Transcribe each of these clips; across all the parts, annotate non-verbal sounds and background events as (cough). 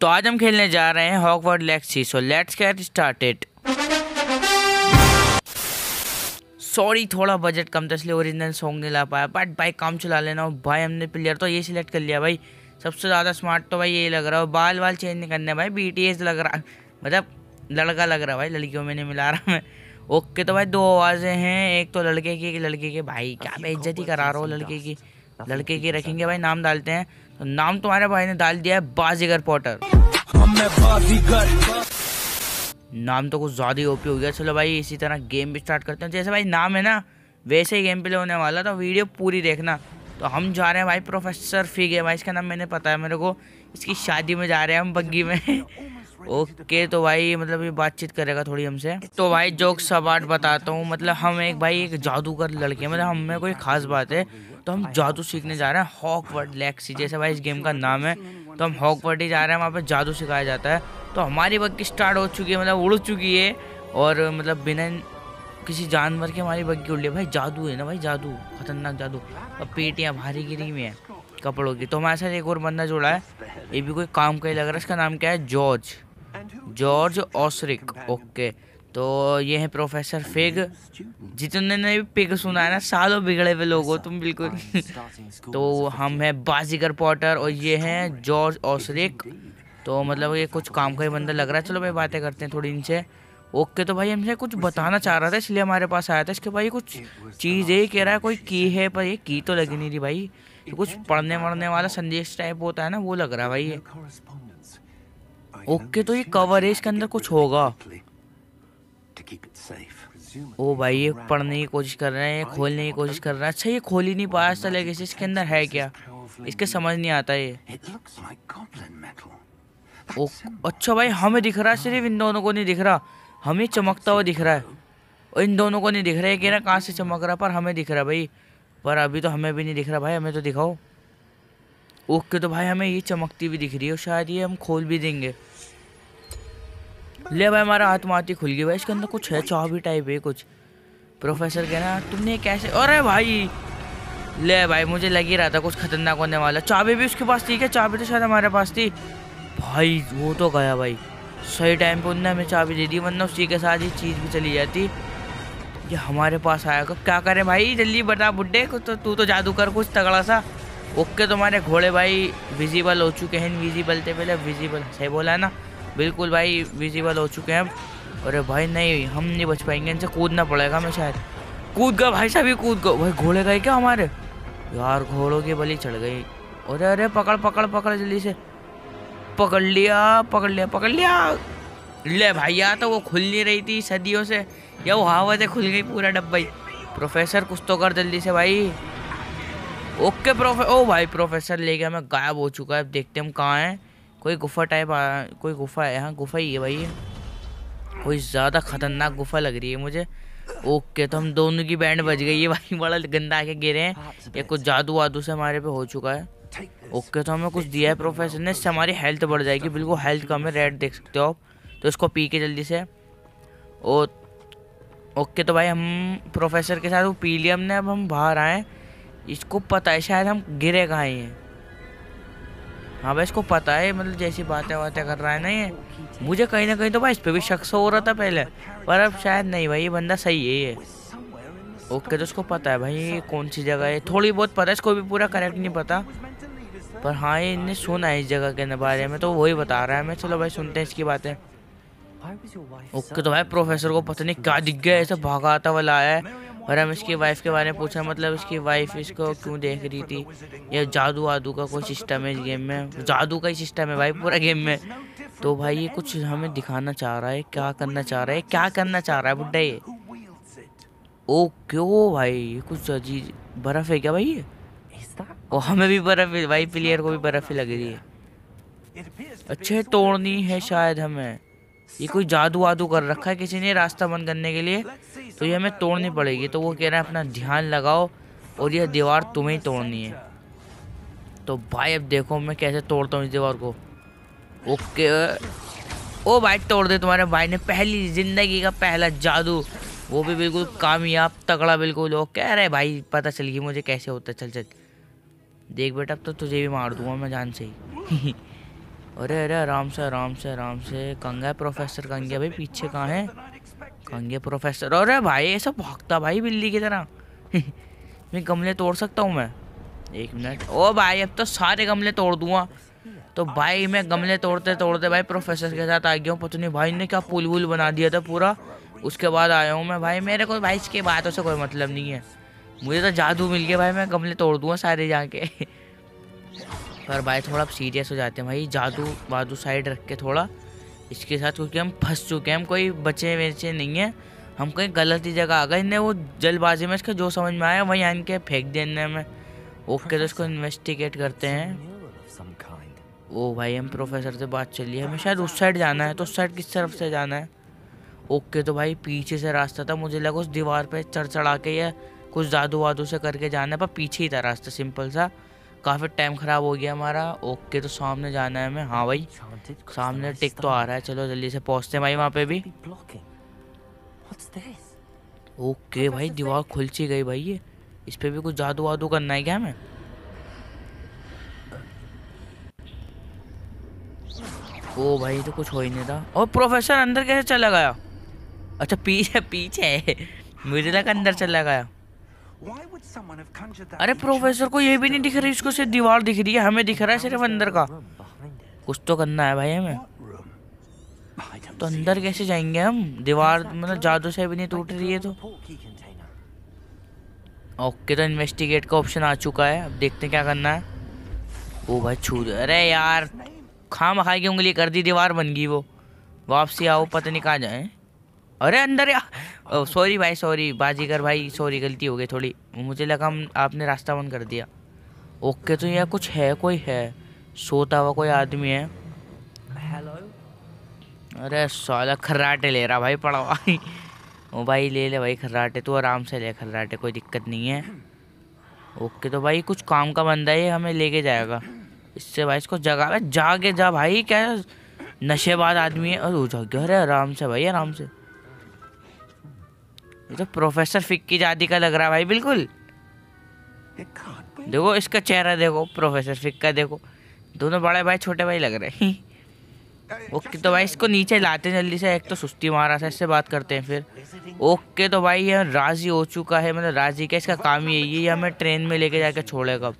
तो आज हम खेलने जा रहे हैं Hogwarts Legacy so let's get started sorry थोड़ा बजट कम था इसलिए ओरिजिनल सॉन्ग नहीं ला पाया बट भाई काम चला लेना हो भाई हमने प्लेयर तो ये सिलेक्ट कर लिया भाई सबसे ज़्यादा स्मार्ट तो भाई ये लग रहा हो बाल बाल चेंज नहीं करने भाई बी लग रहा मतलब लड़का लग रहा भाई लड़कियों में नहीं मिला रहा मैं ओके तो भाई दो आवाज़ें हैं एक तो लड़के की एक लड़के के भाई क्या बेइज्जती करा रहा हो लड़के की लड़के की रखेंगे भाई नाम डालते हैं नाम तुम्हारे भाई ने डाल दिया है बाजीगर पॉटर नाम तो कुछ ज़्यादा ही ओपी हो गया चलो भाई इसी तरह गेम भी स्टार्ट करते हैं जैसे भाई नाम है ना वैसे ही गेम प्ले होने वाला तो वीडियो पूरी देखना तो हम जा रहे हैं भाई प्रोफेसर फिग भाई इसका नाम मैंने पता है मेरे को इसकी शादी में जा रहे हैं हम बग्गी में ओके (laughs) तो भाई मतलब ये बातचीत करेगा थोड़ी हमसे तो भाई जोक सबाट बताता हूँ मतलब हम एक भाई एक जादूगर लड़के मतलब हमें कोई खास बात है तो हम जादू सीखने जा रहे हैं वर्ड लेक्सी जैसे भाई इस गेम का नाम है तो हम हॉक वर्ड ही जा रहे हैं वहाँ पर जादू सिखाया जाता है तो हमारी बग्गी स्टार्ट हो चुकी है मतलब उड़ चुकी है और मतलब बिना किसी जानवर के हमारी बग्गी उड़ ली भाई जादू है ना भाई जादू खतरनाक जादू और पेटियाँ भारी गिरी हुई है कपड़ों की तो हमारे साथ एक और बंदा जोड़ा है ये भी कोई काम का ही लग रहा है इसका नाम क्या है जॉर्ज जॉर्ज ऑसरिक ओके तो ये है प्रोफेसर फेग जितने ने भी पिग सुना है ना सालों बिगड़े हुए लोग तुम बिल्कुल (laughs) तो हम हैं बाजीगर पॉटर और ये हैं जॉर्ज ऑसरिक तो मतलब ये कुछ काम का ही बंदा लग रहा है चलो भाई बातें करते हैं थोड़ी इनसे ओके तो भाई हमसे कुछ बताना चाह रहा था इसलिए हमारे पास आया था इसके भाई कुछ चीज़ यही कह रहा है कोई की है पर ये की तो लगी नहीं थी भाई तो कुछ पढ़ने वढ़ने वाला संदेश टाइप होता है ना वो लग रहा है भाई ये ओके तो ये कवरेज के अंदर कुछ होगा ओ भाई ये पढ़ने की कोशिश कर रहे हैं ये खोलने की कोशिश कर रहे हैं अच्छा ये खोल ही नहीं पाया चले गए इसके अंदर है क्या इसके समझ नहीं आता ये ओ अच्छा भाई हमें दिख रहा है सिर्फ इन दोनों को नहीं दिख रहा हमें चमकता हुआ दिख रहा है और इन दोनों को नहीं दिख रहा है कह रहा कहाँ से चमक रहा पर हमें दिख रहा भाई पर अभी तो हमें भी नहीं दिख रहा भाई हमें तो दिखाओ ओके तो भाई हमें ये चमकती भी दिख रही है और शायद ये हम खोल भी देंगे ले भाई हमारा हाथ माती खुल गया भाई इसके अंदर कुछ है चाबी टाइप है कुछ प्रोफेसर कहना तुमने कैसे अरे भाई ले भाई मुझे लग ही रहा था कुछ खतरनाक होने वाला चाबी भी उसके पास थी क्या चाबी तो शायद हमारे पास थी भाई वो तो गया भाई सही टाइम पे उनने हमें चाबी दे दी वरना उसी के साथ ये चीज़ भी चली जाती ये हमारे पास आया कब क्या करें भाई जल्दी बता बुड्ढे को तो तू तो जादू कर कुछ तगड़ा सा ओके तुम्हारे घोड़े भाई विजिबल हो चुके हैं इनविजिबल थे पहले विजिबल सही बोला ना बिल्कुल भाई विजिबल हो चुके हैं अब अरे भाई नहीं हम नहीं बच पाएंगे इनसे कूदना पड़ेगा हमें शायद कूद गए भाई साहब ही कूद गए भाई घोड़े गए क्या हमारे यार घोड़ों की बलि चढ़ गई अरे अरे पकड़ पकड़ पकड़ जल्दी से पकड़ लिया पकड़ लिया पकड़ लिया ले भाई यार तो वो खुल नहीं रही थी सदियों से या वो हावतें खुल गई पूरा डब्बा प्रोफेसर कुछ तो कर जल्दी से भाई ओके प्रोफे ओ भाई प्रोफेसर ले गया मैं गायब हो चुका है अब देखते हम कहाँ हैं कोई गुफा टाइप आ, कोई गुफा है हाँ गुफा ही है भाई कोई ज़्यादा खतरनाक गुफा लग रही है मुझे ओके तो हम दोनों की बैंड बज गई है भाई (laughs) बड़ा गंदा आके गिरे हैं ये कुछ जादू वादू से हमारे पे हो चुका है ओके तो हमें कुछ दिया है प्रोफेसर ने इससे हमारी हेल्थ बढ़ जाएगी बिल्कुल हेल्थ कम है रेड देख सकते हो आप तो इसको पी के जल्दी से ओ ओके तो भाई हम प्रोफेसर के साथ वो पी लिया हमने अब हम बाहर आए इसको पता है शायद हम गिरे कहाँ ही हैं हाँ भाई इसको पता है मतलब जैसी बातें बातें कर रहा है ना ये मुझे कहीं ना कहीं तो भाई इस पर भी शख्स हो रहा था पहले पर अब शायद नहीं भाई ये बंदा सही है ये ओके तो इसको पता है भाई कौन सी जगह है थोड़ी बहुत पता है इसको भी पूरा करेक्ट नहीं पता पर हाँ ये इनने सुना है इस जगह के बारे में तो वही बता रहा है मैं चलो भाई सुनते हैं इसकी बातें ओके तो भाई प्रोफेसर को पता नहीं क्या दिख गया ऐसा भागा आता वाला आया है और हम इसकी वाइफ के बारे में पूछा मतलब इसकी वाइफ इसको क्यों देख रही थी ये जादू वादू का कोई सिस्टम है इस गेम में जादू का ही सिस्टम है भाई पूरा गेम में तो भाई ये कुछ हमें दिखाना चाह रहा है क्या करना चाह रहा है क्या करना चाह रहा है बुड्ढा ये ओ क्यों भाई ये कुछ अजीज बर्फ़ है क्या भाई ये ओ हमें भी बर्फ़ भाई प्लेयर को भी बर्फ़ ही लग रही है अच्छे तोड़नी है शायद हमें ये कोई जादू वादू कर रखा है किसी ने रास्ता बंद करने के लिए तो ये हमें तोड़नी पड़ेगी तो वो कह रहा है अपना ध्यान लगाओ और यह दीवार तुम्हें ही तोड़नी है तो भाई अब देखो मैं कैसे तोड़ता हूँ इस दीवार को ओके ओ भाई तोड़ दे तुम्हारे भाई ने पहली ज़िंदगी का पहला जादू वो भी बिल्कुल कामयाब तगड़ा बिल्कुल लोग कह रहे भाई पता चल गई मुझे कैसे होता चल चल देख बेटा अब तो तुझे भी मार दूंगा मैं जान से ही (laughs) अरे अरे आराम से आराम से आराम से कंगा प्रोफेसर कंगे भाई पीछे कहाँ है कंगे प्रोफेसर अरे भाई ऐसा भागता भाई बिल्ली की तरह (laughs) मैं गमले तोड़ सकता हूँ मैं एक मिनट ओ भाई अब तो सारे गमले तोड़ दूँगा तो भाई मैं गमले तोड़ते तोड़ते भाई प्रोफेसर के साथ आ गया हूँ पता नहीं भाई ने क्या पुल वुल बना दिया था पूरा उसके बाद आया हूँ मैं भाई मेरे को भाई इसके बातों से कोई मतलब नहीं है मुझे तो जादू मिल गया भाई मैं गमले तोड़ दूँगा सारे जाके (laughs) पर भाई थोड़ा सीरियस हो जाते हैं भाई जादू वादू साइड रख के थोड़ा इसके साथ क्योंकि हम फंस चुके हैं हम कोई बचे वेचे नहीं हैं हम कहीं गलत ही जगह आ गए इन्हें वो जल्दबाजी में इसका जो समझ में आया वही आन के फेंक देने में ओके तो इसको इन्वेस्टिगेट करते हैं ओ भाई हम प्रोफेसर से बात चलिए है हमें शायद उस साइड जाना है तो उस साइड किस तरफ से जाना है ओके तो भाई पीछे से रास्ता था मुझे लगा उस दीवार पे चढ़ चढ़ा के या कुछ जादू वादू से करके जाना है पर पीछे ही था रास्ता सिंपल सा काफ़ी टाइम ख़राब हो गया हमारा ओके तो सामने जाना है हमें हाँ भाई सामने टिक तो आ रहा है चलो जल्दी से पहुंचते हैं भाई वहाँ पे भी ओके भाई दीवार खुल सी गई भाई ये इस पर भी कुछ जादू वादू करना है क्या हमें ओ भाई तो कुछ हो ही नहीं था और प्रोफेसर अंदर कैसे चला गया अच्छा पीछे पीछे (laughs) मुझे लगा अंदर चला गया अरे प्रोफेसर को ये भी नहीं दिख रही इसको सिर्फ दीवार दिख रही है हमें दिख रहा है सिर्फ अंदर का कुछ तो करना है भाई हमें तो अंदर कैसे जाएंगे हम दीवार मतलब जादू से भी नहीं टूट रही है तो ओके तो इन्वेस्टिगेट का ऑप्शन आ चुका है अब देखते हैं क्या करना है वो भाई छू अरे यार खाम खाई की उंगली कर दी दीवार बन गई वो वापसी आओ पता नहीं कहाँ जाए अरे अंदर यार सॉरी भाई सॉरी बाजीगर भाई सॉरी गलती हो गई थोड़ी मुझे लगा आपने रास्ता बंद कर दिया ओके तो यहाँ कुछ है कोई है सोता हुआ कोई आदमी है हेलो अरे साला खर्राटे ले रहा भाई पड़ा भाई ओ भाई ले ले भाई खर्राटे तू आराम से ले खर्राटे कोई दिक्कत नहीं है ओके तो भाई कुछ काम का बंदा है हमें लेके जाएगा इससे भाई इसको जगा जागे जा भाई क्या नशेबाज आदमी है और जागे अरे आराम से भाई आराम से ये तो प्रोफेसर फिक्की जादी का लग रहा है भाई बिल्कुल देखो इसका चेहरा देखो प्रोफेसर फिक्का देखो दोनों बड़े भाई छोटे भाई लग रहे हैं (laughs) ओके तो भाई इसको नीचे लाते हैं जल्दी से एक तो सुस्ती मारा था इससे बात करते हैं फिर ओके तो भाई ये राजी हो चुका है मतलब राजी का इसका काम यही है ये हमें ट्रेन में लेके जाके छोड़ेगा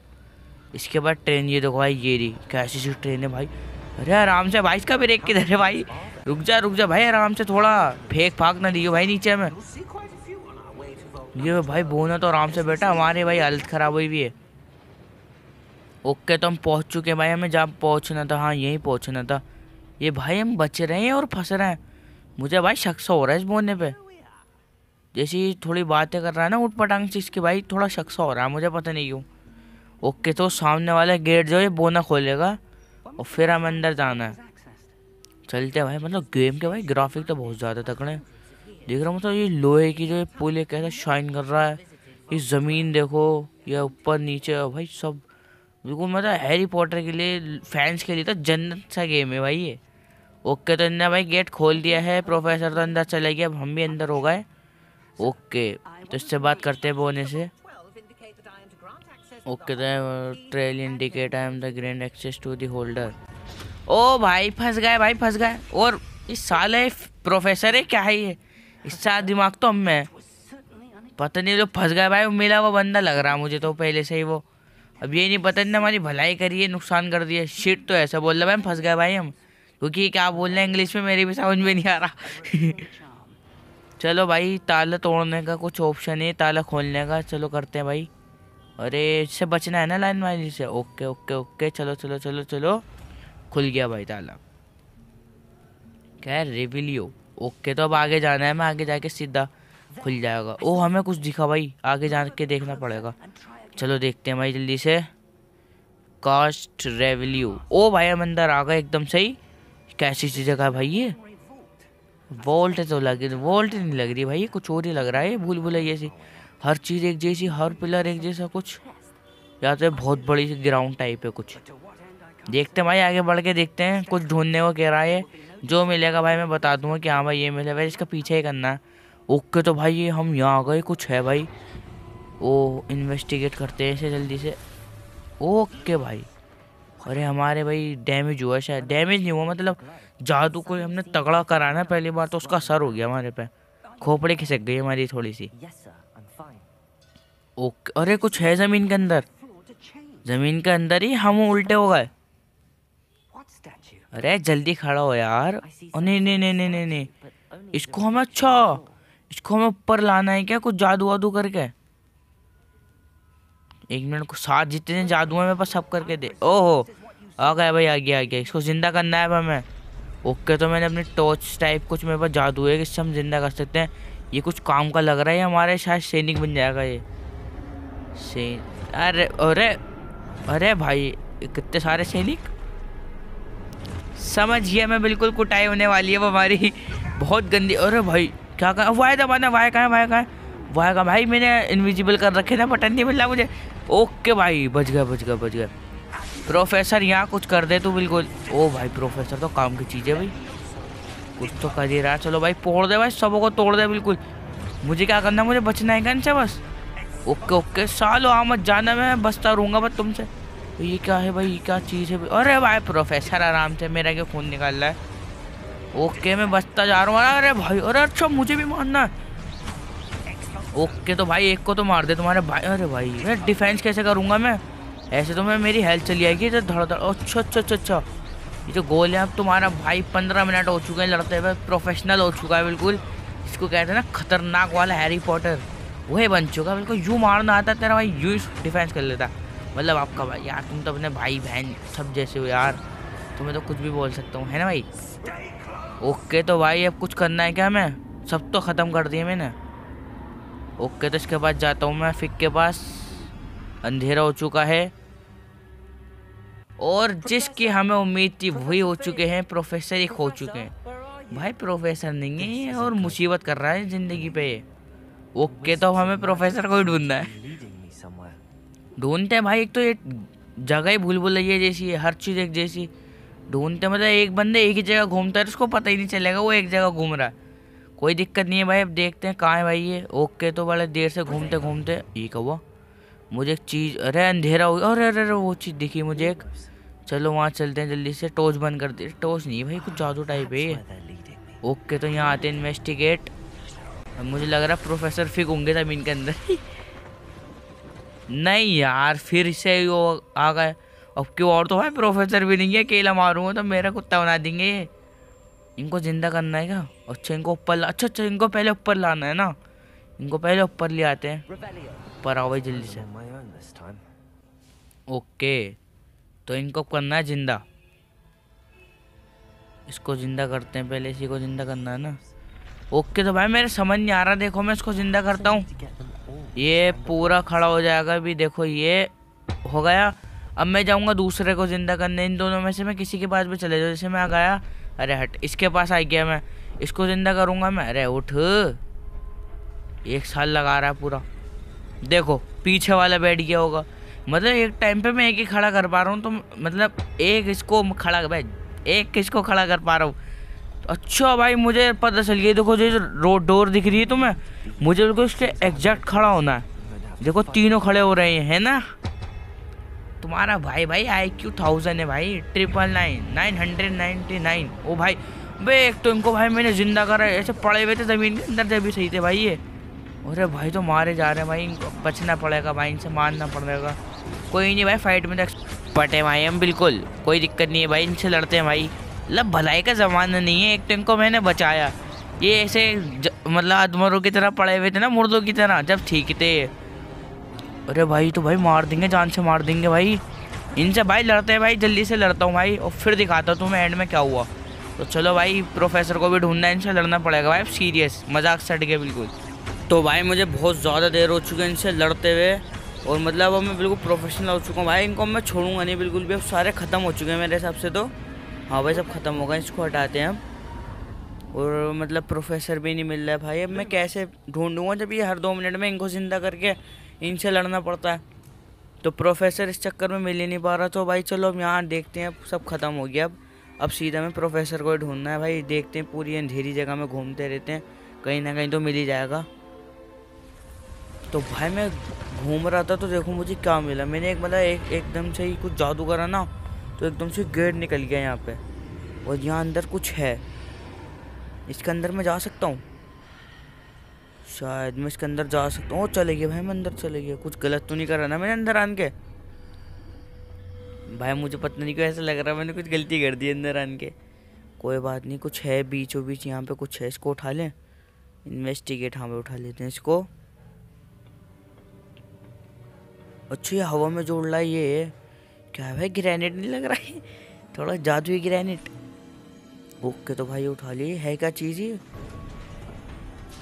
इसके बाद ट्रेन ये देखो भाई ये रही कैसी सी ट्रेन है भाई अरे आराम से भाई इसका ब्रेक किधर है भाई रुक जा रुक जा भाई आराम से थोड़ा फेंक फाक ना दियो भाई नीचे में ये भाई बोना तो आराम से बैठा हमारे भाई हालत ख़राब हुई हुई है ओके तो हम पहुंच चुके हैं भाई हमें जहाँ पहुंचना था हाँ यहीं पहुंचना था ये भाई हम बच रहे हैं और फंस रहे हैं मुझे भाई शख्स हो रहा है इस बोने पे जैसी थोड़ी बातें कर रहा है ना उठ पटांग से इसके भाई थोड़ा शख्स हो रहा है मुझे पता नहीं क्यों ओके तो सामने वाला गेट जो है बोना खोलेगा और फिर हमें अंदर जाना है चलते भाई मतलब गेम के भाई ग्राफिक तो बहुत ज़्यादा तकड़े हैं देख रहा हूँ मतलब ये लोहे की जो पुल है कैसा शाइन कर रहा है ये ज़मीन देखो ये ऊपर नीचे भाई सब बिल्कुल मतलब हैरी पॉटर के लिए फैंस के लिए तो जन्नत सा गेम है भाई ये ओके तो इन्हें भाई गेट खोल दिया है प्रोफेसर तो अंदर चले गए अब हम भी अंदर हो गए ओके तो इससे बात करते हैं बोने से ओके तो trail indicate I am the grand access to the holder ओ भाई फंस गए भाई फंस गए और इस साल है प्रोफेसर है क्या है ये इसका दिमाग तो हम में पता नहीं जो फंस गया भाई वो मिला हुआ बंदा लग रहा मुझे तो पहले से ही वो अब ये नहीं पता नहीं हमारी भलाई करी है नुकसान कर दिया शिट तो ऐसा बोल रहा भाई फंस गए भाई हम क्योंकि क्या बोल रहे हैं इंग्लिश में मेरी भी समझ में नहीं आ रहा (laughs) चलो भाई ताला तोड़ने का कुछ ऑप्शन है ताला खोलने का चलो करते हैं भाई अरे इससे बचना है ना लाइन वाली से ओके ओके ओके चलो चलो चलो चलो खुल गया भाई ताला क्या रेविलियो ओके तो अब आगे जाना है मैं आगे जाके सीधा खुल जाएगा ओ हमें कुछ दिखा भाई आगे जा के देखना पड़ेगा चलो देखते हैं भाई जल्दी से कास्ट रेवल्यू ओ भाई हम अंदर आ गए एकदम सही कैसी सी जगह है भाई ये वोल्ट तो लग वोल्ट नहीं लग रही भाई कुछ और ही लग रहा है भूल भुलैया सी हर चीज़ एक जैसी हर पिलर एक जैसा कुछ या तो बहुत बड़ी सी ग्राउंड टाइप है कुछ देखते हैं भाई आगे बढ़ के देखते हैं कुछ ढूंढने को कह रहा है जो मिलेगा भाई मैं बता दूंगा कि हाँ भाई ये मिलेगा भाई इसका पीछे ही करना है ओके तो भाई ये हम यहाँ आ गए कुछ है भाई ओ इन्वेस्टिगेट करते हैं इसे जल्दी से ओके भाई अरे हमारे भाई डैमेज हुआ शायद डैमेज नहीं हुआ मतलब जादू को हमने तगड़ा करा ना पहली बार तो उसका सर हो गया हमारे पे खोपड़े खिसक गई हमारी थोड़ी सी ओके अरे कुछ है ज़मीन के अंदर ज़मीन के अंदर ही हम उल्टे हो गए अरे जल्दी खड़ा हो यार नहीं नहीं नहीं नहीं नहीं इसको हमें अच्छा इसको हमें ऊपर लाना है क्या कुछ जादू वादू करके एक मिनट को साथ जितने जादू हैं मेरे पास सब करके दे ओहो आ गया भाई आ गया आ गया इसको ज़िंदा करना है हमें ओके तो मैंने अपनी टॉर्च टाइप कुछ मेरे पास जादू है इससे हम जिंदा कर सकते हैं ये कुछ काम का लग रहा है हमारे शायद सैनिक बन जाएगा ये सैन अरे अरे अरे भाई कितने सारे सैनिक समझ गया मैं बिल्कुल कुटाई होने वाली है वो हमारी बहुत गंदी अरे भाई क्या कहा तो दबाना वाय कहाँ वाय कहाँ वाय का भाई मैंने इनविजिबल कर रखे ना बटन नहीं मिल रहा मुझे ओके भाई बच गया बच गया बच गया प्रोफेसर यहाँ कुछ कर दे तू बिल्कुल ओ भाई प्रोफेसर तो काम की चीज़ है भाई कुछ तो कर ही रहा चलो भाई तोड़ दे भाई सबों को तोड़ दे बिल्कुल मुझे क्या करना मुझे बचना है क्या बस ओके ओके सालो आ मत जाना मैं बसता रहूँगा बस तुमसे तो ये क्या है भाई ये क्या चीज़ है अरे भाई प्रोफेसर आराम से मेरा क्यों खून निकाल रहा है ओके मैं बचता जा रहा हूँ अरे भाई अरे अच्छा मुझे भी मारना है ओके तो भाई एक को तो मार दे तुम्हारे भाई अरे भाई मैं डिफेंस कैसे करूँगा मैं ऐसे तो मैं मेरी हेल्थ चली आएगी इधर धड़ धड़ अच्छा अच्छा अच्छा अच्छा ये जो गोल है अब तुम्हारा भाई पंद्रह मिनट हो चुके हैं लड़ते हुए प्रोफेशनल हो चुका है बिल्कुल इसको कहते हैं ना खतरनाक वाला हैरी पॉटर वही बन चुका बिल्कुल यूँ मारना आता तेरा भाई यूँ डिफेंस कर लेता मतलब आपका भाई यार तुम तो अपने भाई बहन सब जैसे हो यार तो मैं तो कुछ भी बोल सकता हूँ है ना भाई ओके तो भाई अब कुछ करना है क्या मैं सब तो ख़त्म कर दिए मैंने ओके तो इसके पास जाता हूँ मैं फिक के पास अंधेरा हो चुका है और जिसकी हमें उम्मीद थी वही हो चुके हैं प्रोफेसर एक हो चुके हैं भाई प्रोफेसर नहीं है और मुसीबत कर रहा है ज़िंदगी पे ओके तो हमें प्रोफेसर को ही ढूंढना है ढूंढते हैं भाई एक तो ये जगह ही भूल भुलैया जैसी है हर चीज़ एक जैसी ढूंढते मतलब एक बंदे एक ही जगह घूमता है उसको पता ही नहीं चलेगा वो एक जगह घूम रहा है कोई दिक्कत नहीं है भाई अब देखते हैं कहाँ है भाई ये ओके तो बड़े देर से घूमते घूमते ये कहो मुझे एक चीज़ अरे अंधेरा हो गया अरे अरे अरे वो चीज़ दिखी मुझे एक चलो वहाँ चलते हैं जल्दी से टॉर्च बंद कर दे टॉर्च नहीं भाई कुछ जादू टाइप है ओके तो यहाँ आते हैं इन्वेस्टिगेट मुझे लग रहा है प्रोफेसर फिक होंगे तब इनके अंदर (laughs) नहीं यार फिर से वो आ गए अब क्यों और तो भाई प्रोफेसर भी नहीं है अकेला मारूंगा तो मेरा कुत्ता बना देंगे ये इनको ज़िंदा करना है क्या अच्छा इनको ऊपर ला अच्छा अच्छा इनको पहले ऊपर लाना है ना इनको पहले ऊपर ले आते हैं ऊपर आओ भाई जल्दी से ओके तो इनको करना है जिंदा इसको ज़िंदा करते हैं पहले इसी को ज़िंदा करना है ना ओके तो भाई मेरे समझ नहीं आ रहा देखो मैं इसको ज़िंदा करता हूँ ये पूरा खड़ा हो जाएगा अभी देखो ये हो गया अब मैं जाऊँगा दूसरे को ज़िंदा करने इन दोनों में से मैं किसी के पास भी चले जाऊँ जैसे मैं आ गया अरे हट इसके पास आ गया मैं इसको ज़िंदा करूंगा मैं अरे उठ एक साल लगा रहा है पूरा देखो पीछे वाला बैठ गया होगा मतलब एक टाइम पे मैं एक ही खड़ा कर पा रहा हूँ तो मतलब एक इसको खड़ा भाई एक किसको खड़ा कर पा रहा हूँ अच्छा भाई मुझे पता चल गया देखो जो रोड डोर दिख रही है तुम्हें मुझे बिल्कुल उसके एग्जैक्ट खड़ा होना है देखो तीनों खड़े हो रहे हैं है ना तुम्हारा भाई भाई आई क्यू थाउजेंड है भाई triple nine nine hundred ninety nine ओ भाई बे एक तो इनको भाई मैंने ज़िंदा करा ऐसे पड़े हुए थे ज़मीन के अंदर जब भी सही थे भाई ये अरे भाई तो मारे जा रहे हैं भाई इनको बचना पड़ेगा भाई इनसे मारना पड़ेगा कोई नहीं भाई फाइट में तो पटे भाई हम बिल्कुल कोई दिक्कत नहीं है भाई इनसे लड़ते हैं भाई मतलब भलाई का ज़माना नहीं है एक तो इनको मैंने बचाया ये ऐसे ज, मतलब आदमरों की तरह पड़े हुए थे ना मुर्दों की तरह जब ठीक थे अरे भाई तो भाई मार देंगे जान से मार देंगे भाई इनसे भाई लड़ते हैं भाई जल्दी से लड़ता हूँ भाई और फिर दिखाता हूँ तुम्हें एंड में क्या हुआ तो चलो भाई प्रोफेसर को भी ढूंढना इनसे लड़ना पड़ेगा भाई सीरियस मजाक सट गया बिल्कुल तो भाई मुझे बहुत ज़्यादा देर हो चुकी है इनसे लड़ते हुए और मतलब अब मैं बिल्कुल प्रोफेशनल हो चुका हूँ भाई इनको मैं छोड़ूंगा नहीं बिल्कुल भी अब सारे ख़त्म हो चुके हैं मेरे हिसाब से तो हाँ भाई सब ख़त्म हो गए इसको हटाते हैं अब और मतलब प्रोफेसर भी नहीं मिल रहा है भाई अब मैं कैसे ढूंढूंगा जब ये हर दो मिनट में इनको ज़िंदा करके इनसे लड़ना पड़ता है तो प्रोफेसर इस चक्कर में मिल ही नहीं पा रहा तो भाई चलो अब यहाँ देखते हैं अब सब ख़त्म हो गया अब अब सीधा में प्रोफेसर को ढूंढना है भाई देखते हैं पूरी अंधेरी जगह में घूमते रहते हैं कहीं ना कहीं तो मिल ही जाएगा तो भाई मैं घूम रहा था तो देखो मुझे क्या मिला मैंने एक मतलब एक एकदम से ही कुछ जादू करा ना तो एकदम से गेट निकल गया यहाँ पे और यहाँ अंदर कुछ है इसके अंदर मैं जा सकता हूँ शायद मैं इसके अंदर जा सकता हूँ चले गए भाई मैं अंदर चले गया कुछ गलत तो नहीं रहा ना मैंने अंदर आन के भाई मुझे पता नहीं क्यों ऐसा लग रहा मैंने कुछ गलती कर दी अंदर आन के कोई बात नहीं कुछ है बीचों बीच यहाँ पे कुछ है इसको उठा लें इन्वेस्टिगेट हाँ उठा लेते हैं इसको अच्छा ये हवा में जोड़ रहा है ये क्या है भाई ग्रेनेड नहीं लग रहा है (laughs) थोड़ा जादुई ग्रेनेड ओके तो भाई उठा लिए है क्या चीज़ ये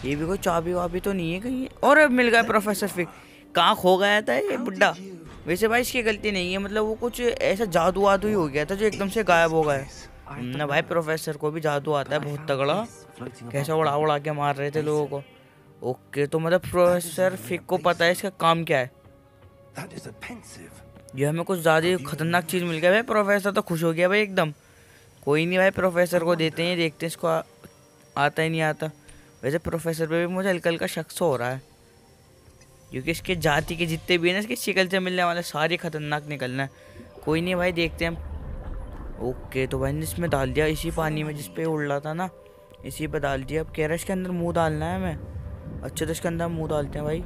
ये भी कोई चाबी वाबी तो नहीं है कहीं और अब मिल गया प्रोफेसर फिक कहाँ खो गया था ये बुड्ढा वैसे भाई इसकी गलती नहीं है मतलब वो कुछ ऐसा जादू वादू ही हो गया था जो एकदम से गायब हो गया ना भाई प्रोफेसर को भी जादू आता है बहुत तगड़ा कैसा उड़ा उड़ा के मार रहे थे लोगों को ओके तो मतलब प्रोफेसर फिक को पता है इसका काम क्या है ये हमें कुछ ज़्यादा खतरनाक चीज़ मिल गया भाई प्रोफेसर तो खुश हो गया भाई एकदम कोई नहीं भाई प्रोफेसर को देते हैं देखते हैं इसको आ, आता ही नहीं आता वैसे प्रोफेसर पे भी मुझे हल्का हल्का शख्स हो रहा है क्योंकि इसके जाति के जितने भी हैं ना इसके शिकल से मिलने वाले सारे ख़तरनाक निकलना है कोई नहीं भाई देखते हैं ओके तो भाई ने इसमें डाल दिया इसी पानी में जिस उड़ रहा था ना इसी पर डाल दिया अब कह रहा है इसके अंदर मुँह डालना है हमें अच्छा तो इसके अंदर मुँह डालते हैं भाई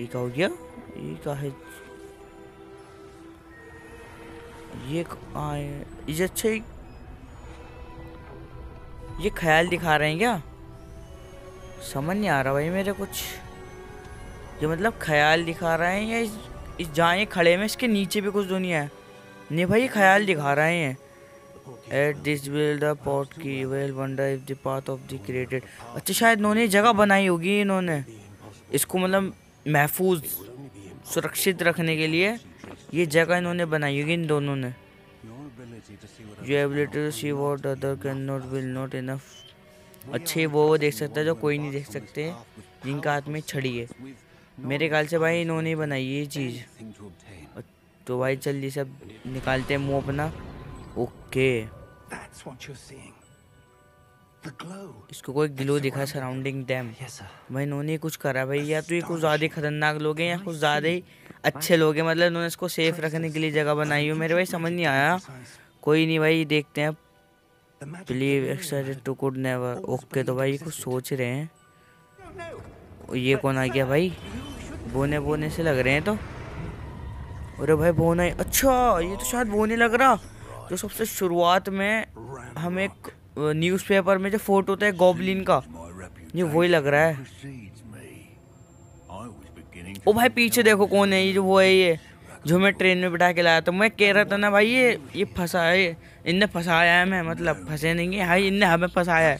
ये क्या हो गया ये का है ये आए ये अच्छा ये ख्याल दिखा रहे हैं क्या समझ नहीं आ रहा भाई मेरे कुछ ये मतलब ख्याल दिखा रहे हैं या इस, जहाँ ये खड़े में इसके नीचे भी कुछ दुनिया है नहीं भाई ये ख्याल दिखा रहे हैं at this will the pot की well wonder if the path of the created अच्छा शायद इन्होंने जगह बनाई होगी इन्होंने इसको मतलब महफूज सुरक्षित रखने के लिए ये जगह इन्होंने बनाई होगी इन दोनों ने ability to see what your ability to see what other cannot will not enough अच्छे वो वो देख सकता है जो कोई नहीं देख सकते जिनका हाथ में छड़ी है मेरे ख्याल से भाई इन्होंने बनाई ये चीज़ तो भाई जल्दी सब निकालते हैं मुँह अपना ओके okay. इसको कोई ग्लो दिखा सराउंडिंग डैम भाई इन्होंने कुछ करा भाई या तो ये कुछ ज़्यादा खतरनाक लोग हैं या कुछ ज़्यादा ही अच्छे लोग हैं मतलब इन्होंने इसको सेफ रखने के लिए जगह बनाई हो मेरे भाई समझ नहीं आया कोई नहीं भाई देखते हैं believe excited to could never okay तो भाई कुछ सोच रहे हैं ये कौन आ गया भाई बोने बोने से लग रहे हैं तो अरे भाई बोना अच्छा ये तो शायद बोने लग रहा जो सबसे शुरुआत में हम एक न्यूज़पेपर में जो फोटो होता है गॉबलिन का ये वही लग रहा है ओ भाई पीछे देखो कौन है ये जो वो है ये जो मैं ट्रेन में बिठा के लाया था मैं कह रहा था ना भाई ये ये फंसा है इनने फंसाया है मैं मतलब फंसे नहीं है हाई इनने हमें फंसाया है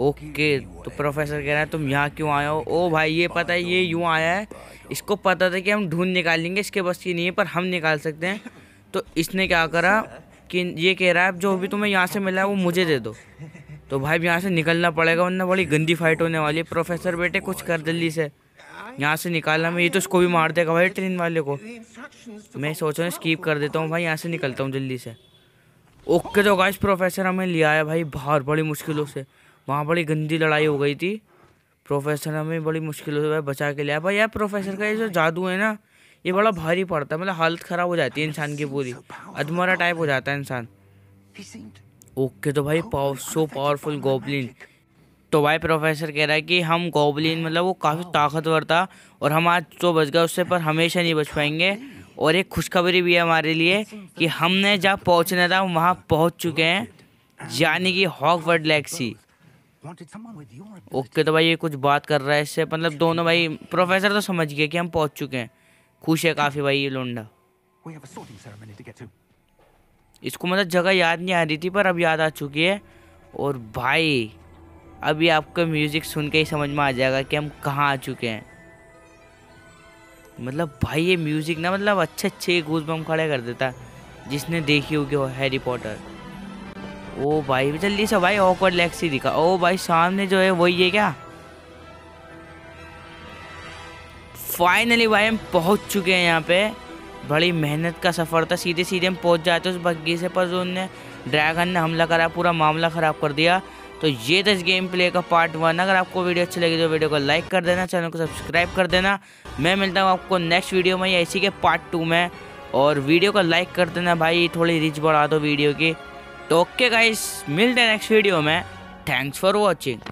ओके तो प्रोफेसर कह रहा है तुम यहाँ क्यों आए हो ओ भाई ये पता है ये यूँ आया है इसको पता था कि हम ढूंढ निकालेंगे इसके बस की नहीं है पर हम निकाल सकते हैं तो इसने क्या करा कि ये कह रहा है जो भी तुम्हें यहाँ से मिला है वो मुझे दे दो तो भाई यहाँ से निकलना पड़ेगा वरना बड़ी गंदी फाइट होने वाली है प्रोफेसर बेटे कुछ कर जल्दी से यहाँ से निकालना मैं ये तो उसको भी मार देगा भाई ट्रेन वाले को मैं सोच रहा हूँ स्कीप कर देता हूँ भाई यहाँ से निकलता हूँ जल्दी से ओके तो गाइस प्रोफेसर हमें ले आया भाई बाहर बड़ी मुश्किलों से वहाँ बड़ी गंदी लड़ाई हो गई थी प्रोफेसर हमें बड़ी मुश्किलों से भाई बचा के लिया भाई यार प्रोफेसर का ये जो जादू है ना ये बड़ा भारी पड़ता है मतलब हालत ख़राब हो जाती है इंसान की पूरी अधमरा टाइप हो जाता है इंसान ओके तो भाई पावर सो पावरफुल गोबलिन तो भाई प्रोफेसर कह रहा है कि हम गोबलिन मतलब वो काफ़ी ताकतवर था और हम आज जो बच गए उससे पर हमेशा नहीं बच पाएंगे और एक खुशखबरी भी है हमारे लिए कि हमने जहाँ पहुँचना था वहाँ पहुँच चुके हैं यानी कि हॉक लेक्सी ओके तो भाई ये कुछ बात कर रहा है इससे मतलब दोनों भाई प्रोफेसर तो समझ गए कि हम पहुँच चुके हैं खुश है काफ़ी भाई ये लोंडा इसको मतलब जगह याद नहीं आ रही थी पर अब याद आ चुकी है और भाई अभी आपको म्यूज़िक सुन के ही समझ में आ जाएगा कि हम कहाँ आ चुके हैं मतलब भाई ये म्यूज़िक ना मतलब अच्छे अच्छे घूस बम खड़े कर देता जिसने देखी होगी हैरी पॉटर ओ भाई जल्दी से भाई ऑकवर्ड लेग दिखा ओ भाई सामने जो है वही है क्या फाइनली भाई हम पहुंच चुके हैं यहाँ पे बड़ी मेहनत का सफ़र था सीधे सीधे हम पहुंच जाते उस बग्घी से पर उनने ड्रैगन ने हमला करा पूरा मामला ख़राब कर दिया तो ये था इस गेम प्ले का पार्ट वन अगर आपको वीडियो अच्छी लगी तो वीडियो को लाइक कर देना चैनल को सब्सक्राइब कर देना मैं मिलता हूँ आपको नेक्स्ट वीडियो में या इसी के पार्ट टू में और वीडियो को लाइक कर देना भाई थोड़ी रिच बढ़ा दो वीडियो की तो ओके गाइस मिलते हैं नेक्स्ट वीडियो में थैंक्स फॉर वॉचिंग